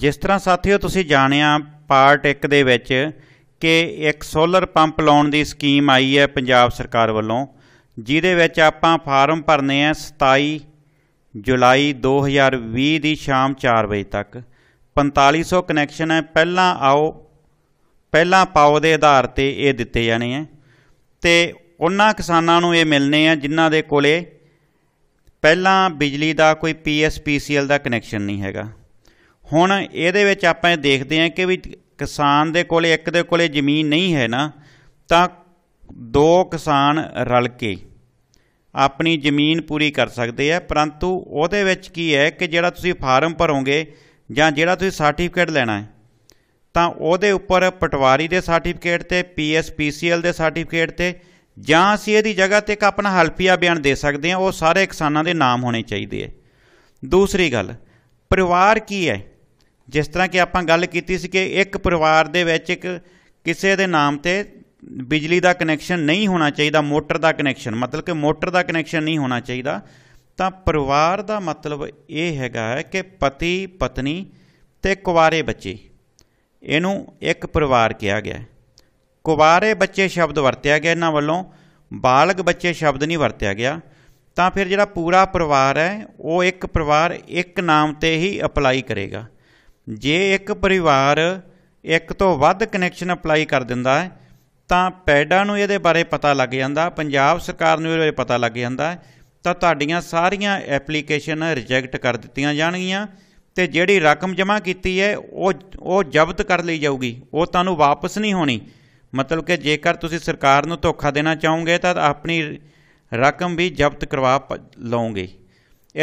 ਜਿਸ ਤਰ੍ਹਾਂ ਸਾਥੀਓ ਤੁਸੀਂ ਜਾਣਿਆ ਪਾਰਟ 1 ਦੇ ਵਿੱਚ ਕਿ ਇੱਕ ਸੋਲਰ ਪੰਪ ਲਾਉਣ ਦੀ ਸਕੀਮ ਆਈ ਹੈ ਪੰਜਾਬ ਸਰਕਾਰ ਵੱਲੋਂ ਜਿਹਦੇ ਵਿੱਚ ਆਪਾਂ ਫਾਰਮ ਭਰਨੇ ਆ 27 ਜੁਲਾਈ 2020 ਦੀ ਸ਼ਾਮ 4 ਵਜੇ ਤੱਕ 4500 ਕਨੈਕਸ਼ਨ ਹੈ ਪਹਿਲਾਂ ਆਓ ਪਹਿਲਾਂ ਪਾਓ ਦੇ ਆਧਾਰ ਤੇ ਇਹ ਦਿੱਤੇ ਜਾਣੇ ਆ ਤੇ ਉਹਨਾਂ ਕਿਸਾਨਾਂ ਨੂੰ ਇਹ ਮਿਲਨੇ ਆ ਜਿਨ੍ਹਾਂ ਦੇ ਕੋਲੇ ਪਹਿਲਾਂ ਬਿਜਲੀ ਦਾ ਕੋਈ ਪੀਐਸਪੀਸੀਐਲ ਦਾ ਕਨੈਕਸ਼ਨ ਨਹੀਂ ਹੈਗਾ ਹੁਣ ਇਹਦੇ ਵਿੱਚ ਆਪਾਂ ਦੇਖਦੇ ਹਾਂ ਕਿ ਵੀ ਕਿਸਾਨ ਦੇ ਕੋਲੇ ਇੱਕ ਦੇ ਕੋਲੇ ਜ਼ਮੀਨ ਨਹੀਂ ਹੈ ਨਾ ਤਾਂ ਦੋ ਕਿਸਾਨ ਰਲ ਕੇ ਆਪਣੀ ਜ਼ਮੀਨ ਪੂਰੀ ਕਰ ਸਕਦੇ ਆ ਪਰੰਤੂ ਉਹਦੇ ਵਿੱਚ ਕੀ ਹੈ ਕਿ ਜਿਹੜਾ ਤੁਸੀਂ ਫਾਰਮ ਭਰੋਗੇ ਜਾਂ ਜਿਹੜਾ ਤੁਸੀਂ ਸਰਟੀਫਿਕੇਟ ਲੈਣਾ ਹੈ ਤਾਂ ਉਹਦੇ ਉੱਪਰ ਪਟਵਾਰੀ ਦੇ ਸਰਟੀਫਿਕੇਟ ਤੇ ਪੀਐਸਪੀਸੀਐਲ ਦੇ ਸਰਟੀਫਿਕੇਟ ਤੇ ਜਾਂ ਅਸੀਂ ਇਹਦੀ ਜਗ੍ਹਾ ਤੇ ਇੱਕ ਆਪਣਾ ਹਲਫੀਆ ਬਿਆਨ ਦੇ ਸਕਦੇ ਹਾਂ ਉਹ ਸਾਰੇ ਕਿਸਾਨਾਂ ਦੇ ਨਾਮ ਹੋਣੇ ਚਾਹੀਦੇ ਆ ਦੂਸਰੀ ਗੱਲ ਪਰਿਵਾਰ ਕੀ ਹੈ ਜਿਸ ਤਰ੍ਹਾਂ ਕਿ ਆਪਾਂ ਗੱਲ ਕੀਤੀ ਸੀ ਕਿ ਇੱਕ ਪਰਿਵਾਰ ਦੇ ਵਿੱਚ ਇੱਕ ਕਿਸੇ ਦੇ ਨਾਮ ਤੇ ਬਿਜਲੀ ਦਾ ਕਨੈਕਸ਼ਨ ਨਹੀਂ ਹੋਣਾ ਚਾਹੀਦਾ ਮੋਟਰ ਦਾ ਕਨੈਕਸ਼ਨ ਮਤਲਬ ਕਿ ਮੋਟਰ ਦਾ ਕਨੈਕਸ਼ਨ ਨਹੀਂ ਹੋਣਾ ਚਾਹੀਦਾ ਤਾਂ ਪਰਿਵਾਰ ਦਾ ਮਤਲਬ ਇਹ ਹੈਗਾ ਕਿ ਪਤੀ ਪਤਨੀ ਤੇ ਕੁਵਾਰੇ ਬੱਚੇ ਇਹਨੂੰ ਇੱਕ ਪਰਿਵਾਰ ਕਿਹਾ ਗਿਆ ਹੈ ਕੁਵਾਰੇ ਬੱਚੇ ਸ਼ਬਦ ਵਰਤਿਆ ਗਿਆ ਇਹਨਾਂ ਵੱਲੋਂ ਬਾਲਗ ਬੱਚੇ ਸ਼ਬਦ ਨਹੀਂ ਵਰਤਿਆ ਗਿਆ ਤਾਂ ਫਿਰ ਜਿਹੜਾ ਪੂਰਾ ਪਰਿਵਾਰ ਹੈ ਉਹ ਇੱਕ ਪਰਿਵਾਰ ਇੱਕ ਨਾਮ ਤੇ ਹੀ ਅਪਲਾਈ ਕਰੇਗਾ ਜੇ ਇੱਕ ਪਰਿਵਾਰ ਇੱਕ ਤੋਂ ਵੱਧ ਕਨੈਕਸ਼ਨ ਅਪਲਾਈ ਕਰ ਦਿੰਦਾ ਹੈ ਤਾਂ ਪੈਡਾ ਨੂੰ ਇਹਦੇ ਬਾਰੇ ਪਤਾ ਲੱਗ ਜਾਂਦਾ ਪੰਜਾਬ ਸਰਕਾਰ ਨੂੰ ਇਹਦੇ ਬਾਰੇ ਪਤਾ ਲੱਗ ਜਾਂਦਾ ਤਾਂ ਤੁਹਾਡੀਆਂ ਸਾਰੀਆਂ ਐਪਲੀਕੇਸ਼ਨ ਰਿਜੈਕਟ ਕਰ ਦਿੱਤੀਆਂ ਜਾਣਗੀਆਂ ਤੇ ਜਿਹੜੀ ਰਕਮ ਜਮ੍ਹਾਂ ਕੀਤੀ ਹੈ ਉਹ ਉਹ ਜ਼ਬਤ ਕਰ ਲਈ ਜਾਊਗੀ ਉਹ ਤੁਹਾਨੂੰ ਵਾਪਸ ਨਹੀਂ ਹੋਣੀ ਮਤਲਬ ਕਿ ਜੇਕਰ ਤੁਸੀਂ ਸਰਕਾਰ ਨੂੰ ਧੋਖਾ ਦੇਣਾ ਚਾਹੋਗੇ ਤਾਂ ਆਪਣੀ ਰਕਮ ਵੀ ਜ਼ਬਤ ਕਰਵਾ ਲਓਗੇ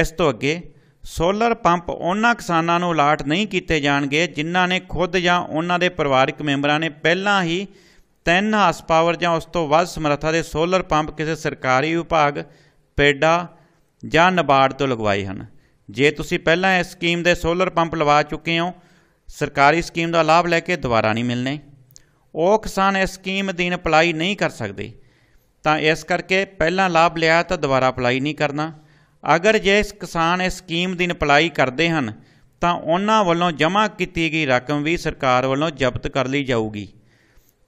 ਇਸ ਤੋਂ ਅੱਗੇ ਸੋਲਰ ਪੰਪ ਉਹਨਾਂ ਕਿਸਾਨਾਂ ਨੂੰ ਅਲਾਟ ਨਹੀਂ ਕੀਤੇ ਜਾਣਗੇ ਜਿਨ੍ਹਾਂ ਨੇ ਖੁਦ ਜਾਂ ਉਹਨਾਂ ਦੇ ਪਰਿਵਾਰਕ ਮੈਂਬਰਾਂ ਨੇ ਪਹਿਲਾਂ ਹੀ 3 ਹਾਸ ਪਾਵਰ ਜਾਂ ਉਸ ਤੋਂ ਵੱਧ ਸਮਰੱਥਾ ਦੇ ਸੋਲਰ ਪੰਪ ਕਿਸੇ ਸਰਕਾਰੀ ਵਿਭਾਗ ਪੇਡਾ ਜਾਂ ਨਬਾਰਡ ਤੋਂ ਲਗਵਾਏ ਹਨ ਜੇ ਤੁਸੀਂ ਪਹਿਲਾਂ ਇਸ ਸਕੀਮ ਦੇ ਸੋਲਰ ਪੰਪ ਲਵਾ ਚੁੱਕੇ ਹੋ ਸਰਕਾਰੀ ਸਕੀਮ ਦਾ ਲਾਭ ਲੈ ਕੇ ਦੁਬਾਰਾ ਨਹੀਂ ਮਿਲਨੇ ਉਹ ਕਿਸਾਨ ਇਸ ਸਕੀਮ ਦੀਨ ਅਪਲਾਈ ਨਹੀਂ ਕਰ ਸਕਦੇ ਤਾਂ ਇਸ ਕਰਕੇ ਪਹਿਲਾਂ ਲਾਭ ਲਿਆ ਤਾਂ ਦੁਬਾਰਾ ਅਪਲਾਈ ਨਹੀਂ ਕਰਨਾ ਅਗਰ ਜੇ ਇਸ ਕਿਸਾਨ ਇਸ ਸਕੀਮ ਦੀ ਅਪਲਾਈ ਕਰਦੇ ਹਨ ਤਾਂ ਉਹਨਾਂ ਵੱਲੋਂ ਜਮ੍ਹਾਂ ਕੀਤੀ ਗਈ ਰਕਮ ਵੀ ਸਰਕਾਰ ਵੱਲੋਂ ਜ਼ਬਤ ਕਰ ਲਈ ਜਾਊਗੀ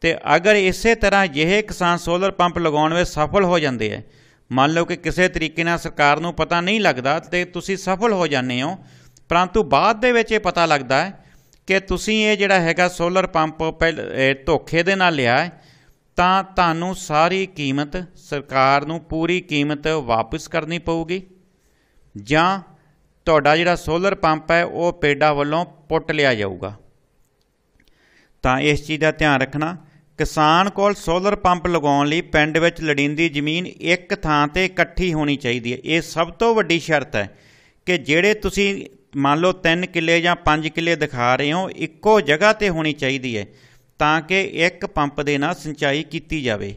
ਤੇ ਅਗਰ ਇਸੇ ਤਰ੍ਹਾਂ ਜਿਹੇ ਕਿਸਾਨ ਸੋਲਰ ਪੰਪ ਲਗਾਉਣ ਵਿੱਚ ਸਫਲ ਹੋ ਜਾਂਦੇ ਐ ਮੰਨ ਲਓ ਕਿ ਕਿਸੇ ਤਰੀਕੇ ਨਾਲ ਸਰਕਾਰ ਨੂੰ ਪਤਾ ਨਹੀਂ ਲੱਗਦਾ ਤੇ ਤੁਸੀਂ ਸਫਲ ਹੋ ਜਾਂਦੇ ਹੋ ਪਰੰਤੂ ਬਾਅਦ ਦੇ ਵਿੱਚ ਇਹ ਪਤਾ ਲੱਗਦਾ ਹੈ ਕਿ ਤੁਸੀਂ ਇਹ ਜਿਹੜਾ ਹੈਗਾ ਸੋਲਰ ਪੰਪ ਧੋਖੇ ਦੇ ਨਾਲ ਲਿਆ ਤਾਂ ਤੁਹਾਨੂੰ ਸਾਰੀ ਕੀਮਤ ਸਰਕਾਰ ਨੂੰ ਪੂਰੀ ਕੀਮਤ ਵਾਪਸ ਕਰਨੀ ਪਊਗੀ ਜਾਂ ਤੁਹਾਡਾ ਜਿਹੜਾ ਸੋਲਰ ਪੰਪ ਹੈ ਉਹ ਪੇਡਾ ਵੱਲੋਂ ਪੁੱਟ ਲਿਆ ਜਾਊਗਾ ਤਾਂ ਇਸ ਚੀਜ਼ ਦਾ ਧਿਆਨ ਰੱਖਣਾ ਕਿਸਾਨ ਕੋਲ ਸੋਲਰ ਪੰਪ ਲਗਾਉਣ ਲਈ ਪਿੰਡ ਵਿੱਚ ਲੜਿੰਦੀ ਜ਼ਮੀਨ ਇੱਕ ਥਾਂ ਤੇ ਇਕੱਠੀ ਹੋਣੀ ਚਾਹੀਦੀ ਹੈ ਇਹ ਸਭ ਤੋਂ ਵੱਡੀ ਸ਼ਰਤ ਹੈ ਕਿ ਜਿਹੜੇ ਤੁਸੀਂ ਮੰਨ ਲਓ 3 ਕਿੱਲੇ ਜਾਂ 5 ਕਿੱਲੇ ਦਿਖਾ ਰਹੇ ਹੋ ਇੱਕੋ ਜਗ੍ਹਾ ਤੇ ਹੋਣੀ ਚਾਹੀਦੀ ਹੈ ਤਾਂ ਕਿ ਇੱਕ ਪੰਪ ਦੇ ਨਾਲ ਸਿੰਚਾਈ ਕੀਤੀ ਜਾਵੇ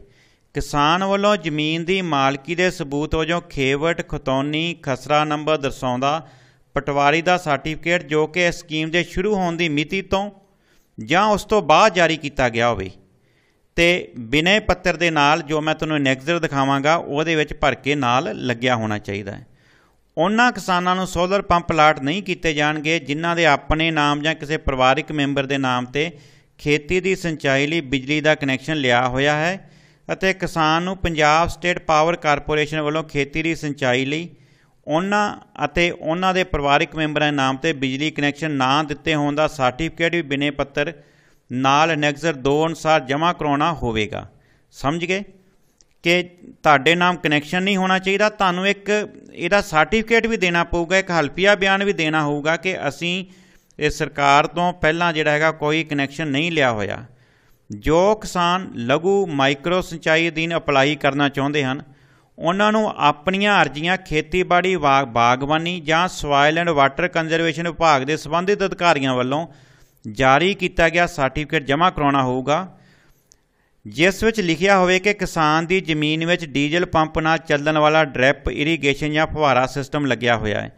ਕਿਸਾਨ ਵੱਲੋਂ ਜ਼ਮੀਨ ਦੀ ਮਾਲਕੀ ਦੇ ਸਬੂਤ ਵਜੋਂ ਖੇਵਟ ਖਤੌਨੀ ਖਸਰਾ ਨੰਬਰ ਦਰਸਾਉਂਦਾ ਪਟਵਾਰੀ ਦਾ ਸਰਟੀਫਿਕੇਟ ਜੋ ਕਿ ਸਕੀਮ ਦੇ ਸ਼ੁਰੂ ਹੋਣ ਦੀ ਮਿਤੀ ਤੋਂ ਜਾਂ ਉਸ ਤੋਂ ਬਾਅਦ ਜਾਰੀ ਕੀਤਾ ਗਿਆ ਹੋਵੇ ਤੇ ਬਿਨੇ ਪੱਤਰ ਦੇ ਨਾਲ ਜੋ ਮੈਂ ਤੁਹਾਨੂੰ ਨੈਕਸਟ ਦਿਖਾਵਾਂਗਾ ਉਹਦੇ ਵਿੱਚ ਭਰ ਕੇ ਨਾਲ ਲੱਗਿਆ ਹੋਣਾ ਚਾਹੀਦਾ ਹੈ ਉਹਨਾਂ ਕਿਸਾਨਾਂ ਨੂੰ ਸੋਲਰ ਪੰਪ ਲਾਟ ਨਹੀਂ ਕੀਤੇ ਜਾਣਗੇ ਜਿਨ੍ਹਾਂ ਦੇ ਆਪਣੇ ਨਾਮ ਜਾਂ ਕਿਸੇ ਪਰਿਵਾਰਿਕ ਮੈਂਬਰ ਦੇ ਨਾਮ ਤੇ ਖੇਤੀ ਦੀ ਸਿੰਚਾਈ ਲਈ ਬਿਜਲੀ ਦਾ ਕਨੈਕਸ਼ਨ ਲਿਆ ਹੋਇਆ ਹੈ ਅਤੇ ਕਿਸਾਨ ਨੂੰ ਪੰਜਾਬ ਸਟੇਟ ਪਾਵਰ ਕਾਰਪੋਰੇਸ਼ਨ ਵੱਲੋਂ ਖੇਤੀ ਦੀ ਸਿੰਚਾਈ ਲਈ ਉਹਨਾਂ ਅਤੇ ਉਹਨਾਂ ਦੇ ਪਰਿਵਾਰਕ ਮੈਂਬਰਾਂ ਦੇ ਨਾਮ ਤੇ ਬਿਜਲੀ ਕਨੈਕਸ਼ਨ ਨਾ ਦਿੱਤੇ ਹੋਣ ਦਾ ਸਰਟੀਫਿਕੇਟ ਵੀ ਬਿਨੇ ਪੱਤਰ ਨਾਲ ਨੈਕਸਰ 2 ਅਨੁਸਾਰ ਜਮ੍ਹਾਂ ਕਰਾਉਣਾ ਹੋਵੇਗਾ ਸਮਝ ਗਏ ਕਿ ਤੁਹਾਡੇ ਨਾਮ ਕਨੈਕਸ਼ਨ ਨਹੀਂ ਹੋਣਾ ਚਾਹੀਦਾ ਤੁਹਾਨੂੰ ਇੱਕ ਇਹਦਾ ਸਰਟੀਫਿਕੇਟ ਵੀ ਦੇਣਾ ਪਊਗਾ ਇੱਕ ਹਲਫੀਆ ਬਿਆਨ ਵੀ ਦੇਣਾ ਹੋਊਗਾ ਕਿ ਅਸੀਂ ਇਹ ਸਰਕਾਰ ਤੋਂ ਪਹਿਲਾਂ ਜਿਹੜਾ ਹੈਗਾ ਕੋਈ ਕਨੈਕਸ਼ਨ ਨਹੀਂ ਲਿਆ ਹੋਇਆ ਜੋ ਕਿਸਾਨ ਲਘੂ ਮਾਈਕਰੋ ਸਿੰਚਾਈ ਦੀਨ ਅਪਲਾਈ ਕਰਨਾ ਚਾਹੁੰਦੇ ਹਨ ਉਹਨਾਂ ਨੂੰ ਆਪਣੀਆਂ ਅਰਜ਼ੀਆਂ ਖੇਤੀਬਾੜੀ ਬਾਗਬਾਨੀ ਜਾਂ ਸੋਇਲ ਐਂਡ ਵਾਟਰ ਕੰਜ਼ਰਵੇਸ਼ਨ ਵਿਭਾਗ ਦੇ ਸੰਬੰਧਿਤ ਅਧਿਕਾਰੀਆਂ ਵੱਲੋਂ ਜਾਰੀ ਕੀਤਾ ਗਿਆ ਸਰਟੀਫਿਕੇਟ ਜਮ੍ਹਾਂ ਕਰਾਉਣਾ ਹੋਊਗਾ ਜਿਸ ਵਿੱਚ ਲਿਖਿਆ ਹੋਵੇ ਕਿ ਕਿਸਾਨ ਦੀ ਜ਼ਮੀਨ ਵਿੱਚ ਡੀਜ਼ਲ ਪੰਪ ਨਾਲ ਚੱਲਣ ਵਾਲਾ ਡ੍ਰਿਪ ਇਰੀਗੇਸ਼ਨ ਜਾਂ ਫੁਹਾਰਾ ਸਿਸਟਮ ਲੱਗਿਆ ਹੋਇਆ ਹੈ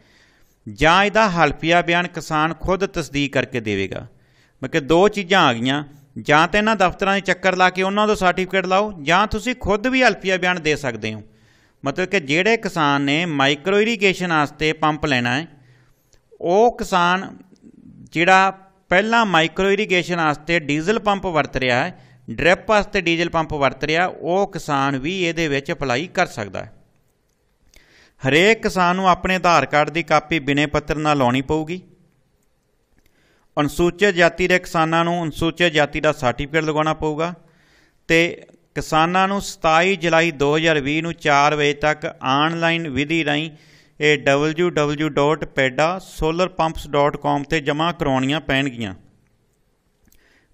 ਜਾਂ ਇਹਦਾ ਹਲਫੀਆ ਬਿਆਨ ਕਿਸਾਨ ਖੁਦ ਤਸਦੀਕ ਕਰਕੇ ਦੇਵੇਗਾ ਮਤਲਬ ਦੋ ਚੀਜ਼ਾਂ ਆ ਗਈਆਂ ਜਾਂ ਤਾਂ ਇਹਨਾਂ ਦਫ਼ਤਰਾਂ 'ਚ ਚੱਕਰ ਲਾ ਕੇ ਉਹਨਾਂ ਤੋਂ ਸਰਟੀਫਿਕੇਟ ਲਾਓ ਜਾਂ ਤੁਸੀਂ ਖੁਦ ਵੀ ਹਲਫੀਆ ਬਿਆਨ ਦੇ ਸਕਦੇ ਹੋ ਮਤਲਬ ਕਿ ਜਿਹੜੇ ਕਿਸਾਨ ਨੇ ਮਾਈਕਰੋ ਇਰੀਗੇਸ਼ਨ ਵਾਸਤੇ ਪੰਪ ਲੈਣਾ ਹੈ ਉਹ ਕਿਸਾਨ ਜਿਹੜਾ ਪਹਿਲਾਂ ਮਾਈਕਰੋ ਇਰੀਗੇਸ਼ਨ ਵਾਸਤੇ ਡੀਜ਼ਲ ਪੰਪ ਵਰਤ ਰਿਹਾ ਹੈ ਡ੍ਰਿਪ ਵਾਸਤੇ ਡੀਜ਼ਲ ਪੰਪ ਵਰਤ ਰਿਹਾ ਉਹ ਕਿਸਾਨ ਵੀ ਇਹਦੇ ਵਿੱਚ ਅਪਲਾਈ ਕਰ ਸਕਦਾ ਹੈ ਹਰੇਕ ਕਿਸਾਨ ਨੂੰ ਆਪਣੇ ਆਧਾਰ ਕਾਰਡ ਦੀ ਕਾਪੀ ਬਿਨੇ ਪੱਤਰ ਨਾਲ ਲਾਉਣੀ ਪਊਗੀ ਅਨਸੂਚਿਤ ਜਾਤੀ ਦੇ ਕਿਸਾਨਾਂ ਨੂੰ ਅਨਸੂਚਿਤ ਜਾਤੀ ਦਾ ਸਰਟੀਫਿਕੇਟ ਲਗਾਉਣਾ ਪਊਗਾ ਤੇ ਕਿਸਾਨਾਂ ਨੂੰ 27 ਜੁਲਾਈ 2020 ਨੂੰ 4 ਵਜੇ ਤੱਕ ਆਨਲਾਈਨ ਵਿਧੀ ਰਾਹੀਂ ਇਹ www.pedasolarpumps.com ਤੇ ਜਮ੍ਹਾਂ ਕਰਾਉਣੀਆਂ ਪੈਣਗੀਆਂ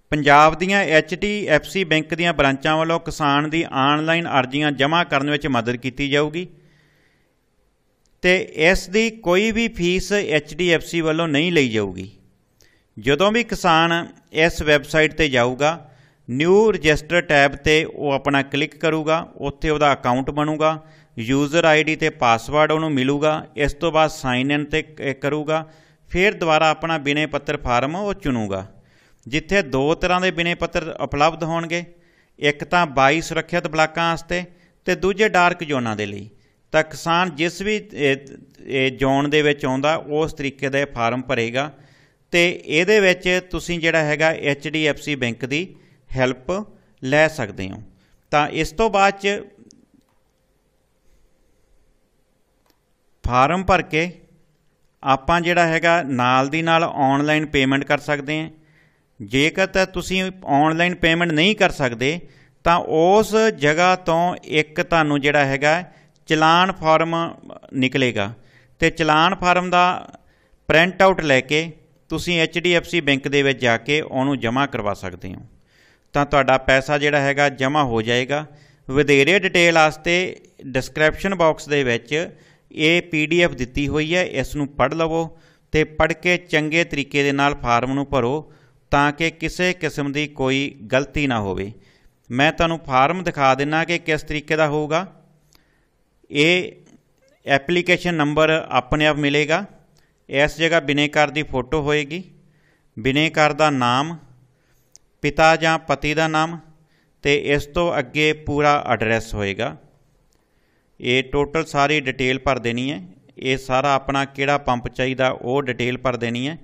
ਪੰਜਾਬ ਦੀਆਂ HDFC ਬੈਂਕ ਦੀਆਂ ਬ੍ਰਾਂਚਾਂ ਵੱਲੋਂ ਕਿਸਾਨ ਦੀ ਆਨਲਾਈਨ ਅਰਜ਼ੀਆਂ ਜਮ੍ਹਾਂ ਕਰਨ ਵਿੱਚ ਮਦਦ ਕੀਤੀ ਜਾਊਗੀ ਤੇ ਇਸ ਦੀ ਕੋਈ ਵੀ ਫੀਸ HDFC ਵੱਲੋਂ ਨਹੀਂ ਲਈ ਜਾਊਗੀ ਜਦੋਂ ਵੀ ਕਿਸਾਨ ਇਸ ਵੈਬਸਾਈਟ ਤੇ ਜਾਊਗਾ ਨਿਊ ਰਜਿਸਟਰ ਟੈਬ ਤੇ ਉਹ ਆਪਣਾ ਕਲਿੱਕ ਕਰੂਗਾ ਉੱਥੇ ਉਹਦਾ ਅਕਾਊਂਟ ਬਣੂਗਾ ਯੂਜ਼ਰ ਆਈਡੀ ਤੇ ਪਾਸਵਰਡ ਉਹਨੂੰ ਮਿਲੂਗਾ ਇਸ ਤੋਂ ਬਾਅਦ ਸਾਈਨ ਇਨ ਤੇ ਕਰੂਗਾ ਫਿਰ ਦੁਬਾਰਾ ਆਪਣਾ ਬਿਨੇ ਪੱਤਰ ਫਾਰਮ ਉਹ ਚੁਣੂਗਾ ਜਿੱਥੇ ਦੋ ਤਰ੍ਹਾਂ ਦੇ ਬਿਨੇ ਪੱਤਰ ਉਪਲਬਧ ਹੋਣਗੇ ਇੱਕ ਤਾਂ 22 ਸੁਰੱਖਿਅਤ ਬਲਾਕਾਂ ਵਾਸਤੇ ਤੇ ਦੂਜੇ ਡਾਰਕ ਜ਼ੋਨਾਂ ਦੇ ਲਈ ਤਾਂ ਕਿਸਾਨ ਜਿਸ ਵੀ ਜ਼ੋਨ ਦੇ ਵਿੱਚ ਆਉਂਦਾ ਉਸ ਤਰੀਕੇ ਦਾ ਇਹ ਫਾਰਮ ਭਰੇਗਾ ਤੇ ਇਹਦੇ ਵਿੱਚ ਤੁਸੀਂ ਜਿਹੜਾ ਹੈਗਾ HDFC ਬੈਂਕ ਦੀ ਹੈਲਪ ਲੈ ਸਕਦੇ ਹੋ ਤਾਂ ਇਸ ਤੋਂ ਬਾਅਦ ਚ ਫਾਰਮ ਭਰ ਕੇ ਆਪਾਂ ਜਿਹੜਾ ਹੈਗਾ ਨਾਲ ਦੀ ਨਾਲ ਆਨਲਾਈਨ ਪੇਮੈਂਟ ਕਰ ਸਕਦੇ ਹਾਂ ਜੇਕਰ ਤਾਂ ਤੁਸੀਂ ਆਨਲਾਈਨ ਪੇਮੈਂਟ ਨਹੀਂ ਕਰ ਸਕਦੇ ਤਾਂ ਉਸ ਜਗ੍ਹਾ ਤੋਂ ਇੱਕ ਤੁਹਾਨੂੰ ਜਿਹੜਾ ਹੈਗਾ ਚਲਾਨ ਫਾਰਮ ਨਿਕਲੇਗਾ ਤੇ ਚਲਾਨ ਫਾਰਮ ਦਾ ਪ੍ਰਿੰਟ ਆਊਟ ਲੈ ਕੇ ਤੁਸੀਂ HDFC ਬੈਂਕ ਦੇ ਵਿੱਚ ਜਾ ਕੇ ਉਹਨੂੰ ਜਮ੍ਹਾਂ ਕਰਵਾ ਸਕਦੇ ਹੋ ਤਾਂ ਤੁਹਾਡਾ ਪੈਸਾ ਜਿਹੜਾ ਹੈਗਾ ਜਮ੍ਹਾਂ ਹੋ ਜਾਏਗਾ ਵਧੇਰੇ ਡਿਟੇਲ ਵਾਸਤੇ ਡਿਸਕ੍ਰਿਪਸ਼ਨ ਬਾਕਸ ਦੇ ਵਿੱਚ ਇਹ ਪੀਡੀਐਫ ਦਿੱਤੀ ਹੋਈ ਹੈ ਇਸ ਨੂੰ ਪੜ੍ਹ ਲਵੋ ਤੇ ਪੜ੍ਹ ਕੇ ਚੰਗੇ ਤਰੀਕੇ ਦੇ ਨਾਲ ਫਾਰਮ ਨੂੰ ਭਰੋ ਤਾਂ ਕਿ ਕਿਸੇ ਕਿਸਮ ਦੀ ਕੋਈ ਗਲਤੀ ਨਾ ਹੋਵੇ ਮੈਂ ਤੁਹਾਨੂੰ ਫਾਰਮ ਦਿਖਾ ਦਿੰਨਾ ਕਿ ਕਿਸ ਤਰੀਕੇ ਦਾ ਹੋਊਗਾ ਇਹ ਐਪਲੀਕੇਸ਼ਨ ਨੰਬਰ ਆਪਣੇ ਆਪ ਮਿਲੇਗਾ ਇਸ ਜਗ੍ਹਾ ਬਿਨੇਕਾਰ ਦੀ ਫੋਟੋ ਹੋਏਗੀ ਬਿਨੇਕਾਰ ਦਾ ਨਾਮ ਪਿਤਾ ਜਾਂ ਪਤੀ ਦਾ ਨਾਮ ਤੇ ਇਸ ਤੋਂ ਅੱਗੇ ਪੂਰਾ ਐਡਰੈਸ ਹੋਏਗਾ ਇਹ ਟੋਟਲ ਸਾਰੀ ਡਿਟੇਲ ਭਰ ਦੇਣੀ ਹੈ ਇਹ ਸਾਰਾ ਆਪਣਾ ਕਿਹੜਾ ਪੰਪ ਚਾਹੀਦਾ ਉਹ ਡਿਟੇਲ ਭਰ ਦੇਣੀ ਹੈ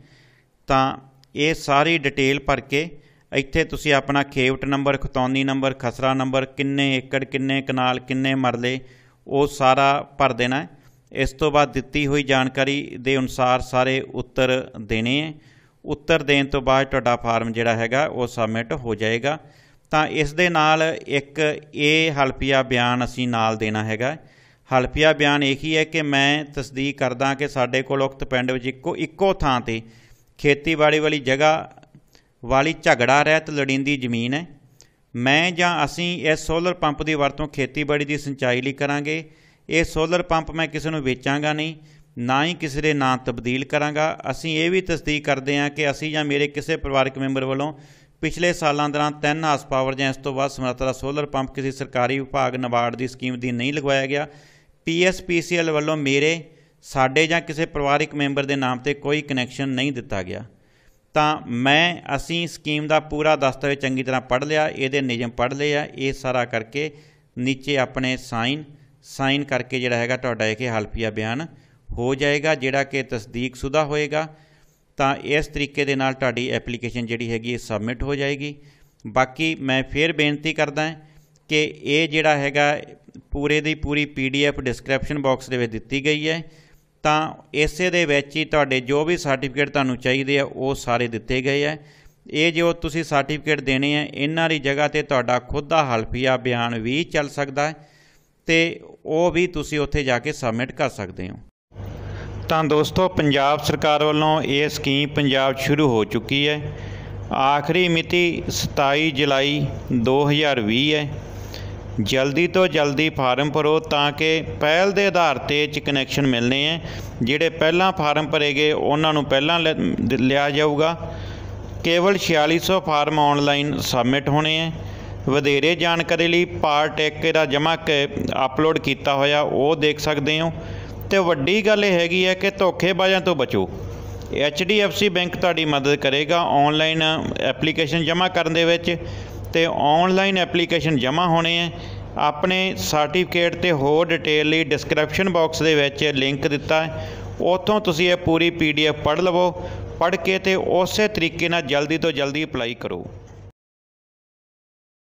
ਤਾਂ ਇਹ ਸਾਰੀ ਡਿਟੇਲ ਭਰ ਕੇ ਇੱਥੇ ਤੁਸੀਂ ਆਪਣਾ ਖੇਵਟ ਨੰਬਰ ਖਤੌਨੀ ਨੰਬਰ ਖਸਰਾ ਨੰਬਰ ਕਿੰਨੇ ਏਕੜ ਕਿੰਨੇ ਕਨਾਲ ਕਿੰਨੇ ਮਰਲੇ ਉਹ ਸਾਰਾ ਭਰ ਦੇਣਾ ਇਸ ਤੋਂ ਬਾਅਦ ਦਿੱਤੀ ਹੋਈ ਜਾਣਕਾਰੀ ਦੇ ਅਨੁਸਾਰ ਸਾਰੇ ਉੱਤਰ ਦੇਣੇ ਹੈ ਉੱਤਰ ਦੇਣ ਤੋਂ ਬਾਅਦ ਤੁਹਾਡਾ ਫਾਰਮ ਜਿਹੜਾ ਹੈਗਾ ਉਹ ਸਬਮਿਟ ਹੋ ਜਾਏਗਾ ਤਾਂ ਇਸ ਦੇ ਨਾਲ ਇੱਕ ਇਹ ਹਲਫੀਆ ਬਿਆਨ ਅਸੀਂ ਨਾਲ ਦੇਣਾ ਹੈਗਾ ਹਲਫੀਆ ਬਿਆਨ ਇਹ ਹੀ ਹੈ ਕਿ ਮੈਂ ਤਸਦੀਕ ਕਰਦਾ ਕਿ ਸਾਡੇ ਕੋਲ ਉਕਤ ਪਿੰਡ ਵਿੱਚ ਇੱਕੋ ਇੱਕੋ ਥਾਂ ਤੇ ਖੇਤੀਬਾੜੀ ਵਾਲੀ ਜਗ੍ਹਾ ਵਾਲੀ ਝਗੜਾ ਰਹਿਤ ਲੜਿੰਦੀ ਜ਼ਮੀਨ ਹੈ ਮੈਂ ਜਾਂ ਅਸੀਂ ਇਸ ਸੋਲਰ ਪੰਪ ਦੀ ਵਰਤੋਂ ਖੇਤੀਬਾੜੀ ਦੀ ਸਿੰਚਾਈ ਲਈ ਕਰਾਂਗੇ ਇਹ ਸੋਲਰ ਪੰਪ ਮੈਂ ਕਿਸੇ ਨੂੰ ਵੇਚਾਂਗਾ ਨਹੀਂ ਨਾ ਹੀ ਕਿਸੇ ਦੇ ਨਾਂ ਤਬਦੀਲ ਕਰਾਂਗਾ ਅਸੀਂ ਇਹ ਵੀ ਤਸਦੀਕ ਕਰਦੇ ਹਾਂ ਕਿ ਅਸੀਂ ਜਾਂ ਮੇਰੇ ਕਿਸੇ ਪਰਿਵਾਰਕ ਮੈਂਬਰ ਵੱਲੋਂ ਪਿਛਲੇ ਸਾਲਾਂ ਦੌਰਾਨ 3 ਹਾਸ ਪਾਵਰ ਜਾਂ ਇਸ ਤੋਂ ਵੱਧ ਸਮਰੱਥਾ ਦਾ ਸੋਲਰ ਪੰਪ ਕਿਸੇ ਸਰਕਾਰੀ ਵਿਭਾਗ ਨਵਾਰਡ ਦੀ ਸਕੀਮ ਦੀ ਨਹੀਂ ਲਗਵਾਇਆ ਗਿਆ ਪੀਐਸਪੀਸੀਐਲ ਵੱਲੋਂ ਮੇਰੇ ਸਾਡੇ ਜਾਂ ਕਿਸੇ ਪਰਿਵਾਰਕ ਮੈਂਬਰ ਦੇ ਨਾਮ ਤੇ ਕੋਈ ਕਨੈਕਸ਼ਨ ਨਹੀਂ ਦਿੱਤਾ ਗਿਆ ਤਾਂ ਮੈਂ ਅਸੀਂ ਸਕੀਮ ਦਾ ਪੂਰਾ ਦਸਤਾਵੇਜ਼ ਚੰਗੀ ਤਰ੍ਹਾਂ ਪੜ੍ਹ ਲਿਆ ਇਹਦੇ ਨਿਯਮ ਪੜ੍ਹ ਲਏ ਆ ਇਹ ਸਾਰਾ ਕਰਕੇ ਨੀਚੇ ਆਪਣੇ ਸਾਈਨ ਸਾਈਨ ਕਰਕੇ ਜਿਹੜਾ ਹੈਗਾ ਤੁਹਾਡਾ ਇਹ ਹਲਫੀਆ ਬਿਆਨ ਹੋ ਜਾਏਗਾ ਜਿਹੜਾ ਕਿ ਤਸਦੀਕ ਸੁਦਾ ਹੋਏਗਾ ਤਾਂ ਇਸ ਤਰੀਕੇ ਦੇ ਨਾਲ ਤੁਹਾਡੀ ਐਪਲੀਕੇਸ਼ਨ ਜਿਹੜੀ ਹੈਗੀ ਇਹ ਸਬਮਿਟ ਹੋ ਜਾਏਗੀ ਬਾਕੀ ਮੈਂ ਫੇਰ ਬੇਨਤੀ ਕਰਦਾ ਹਾਂ ਕਿ ਇਹ ਜਿਹੜਾ ਹੈਗਾ ਪੂਰੇ ਦੀ ਪੂਰੀ ਪੀਡੀਐਫ ਡਿਸਕ੍ਰਿਪਸ਼ਨ ਬਾਕਸ ਦੇ ਵਿੱਚ ਦਿੱਤੀ ਗਈ ਹੈ ਤਾਂ ਇਸੇ ਦੇ ਵਿੱਚ ਹੀ ਤੁਹਾਡੇ ਜੋ ਵੀ ਸਰਟੀਫਿਕੇਟ ਤੁਹਾਨੂੰ ਚਾਹੀਦੇ ਆ ਉਹ ਸਾਰੇ ਦਿੱਤੇ ਗਏ ਆ ਇਹ ਜੋ ਤੁਸੀਂ ਸਰਟੀਫਿਕੇਟ ਦੇਣੇ ਆ ਇਹਨਾਂ ਦੀ ਜਗ੍ਹਾ ਤੇ ਤੁਹਾਡਾ ਖੁਦ ਦਾ ਹਲਫੀਆ ਬਿਆਨ ਵੀ ਚੱਲ ਸਕਦਾ ਹੈ ਤੇ ਉਹ ਵੀ ਤੁਸੀਂ ਉੱਥੇ ਜਾ ਕੇ ਸਬਮਿਟ ਕਰ ਸਕਦੇ ਹੋ ਤਾਂ ਦੋਸਤੋ ਪੰਜਾਬ ਸਰਕਾਰ ਵੱਲੋਂ ਇਹ ਸਕੀਮ ਪੰਜਾਬ ਸ਼ੁਰੂ ਹੋ ਚੁੱਕੀ ਹੈ ਆਖਰੀ ਮਿਤੀ 27 ਜੁਲਾਈ 2020 ਹੈ ਜਲਦੀ ਤੋਂ ਜਲਦੀ ਫਾਰਮ ਭਰੋ ਤਾਂ ਕਿ ਪਹਿਲ ਦੇ ਆਧਾਰ ਤੇ ਚ ਕਨੈਕਸ਼ਨ ਮਿਲਨੇ ਹੈ ਜਿਹੜੇ ਪਹਿਲਾਂ ਫਾਰਮ ਭਰੇਗੇ ਉਹਨਾਂ ਨੂੰ ਪਹਿਲਾਂ ਲਿਆ ਜਾਊਗਾ ਕੇਵਲ 4600 ਫਾਰਮ ਆਨਲਾਈਨ ਸਬਮਿਟ ਹੋਣੇ ਹੈ ਵਧੇਰੇ ਜਾਣਕਾਰੀ ਲਈ ਪਾਰਟ 1 ਦਾ ਜਮ੍ਹਾਂ ਅਪਲੋਡ ਕੀਤਾ ਹੋਇਆ ਉਹ ਦੇਖ ਸਕਦੇ ਹੋ ਤੇ ਵੱਡੀ ਗੱਲ ਇਹ ਹੈਗੀ ਹੈ ਕਿ ਧੋਖੇਬਾਜ਼ਾਂ ਤੋਂ ਬਚੋ HDFC ਬੈਂਕ ਤੁਹਾਡੀ ਮਦਦ ਕਰੇਗਾ ਆਨਲਾਈਨ ਐਪਲੀਕੇਸ਼ਨ ਜਮਾ ਕਰਨ ਦੇ ਵਿੱਚ ਤੇ ਆਨਲਾਈਨ ਐਪਲੀਕੇਸ਼ਨ ਜਮਾ ਹੋਣੇ ਹੈ ਆਪਣੇ ਸਰਟੀਫਿਕੇਟ ਤੇ ਹੋਰ ਡਿਟੇਲ ਲਈ ਡਿਸਕ੍ਰਿਪਸ਼ਨ ਬਾਕਸ ਦੇ ਵਿੱਚ ਲਿੰਕ ਦਿੱਤਾ ਹੈ ਉੱਥੋਂ ਤੁਸੀਂ ਇਹ ਪੂਰੀ PDF ਪੜ੍ਹ ਲਵੋ ਪੜ੍ਹ ਕੇ ਤੇ ਉਸੇ ਤਰੀਕੇ ਨਾਲ ਜਲਦੀ ਤੋਂ ਜਲਦੀ ਅਪਲਾਈ ਕਰੋ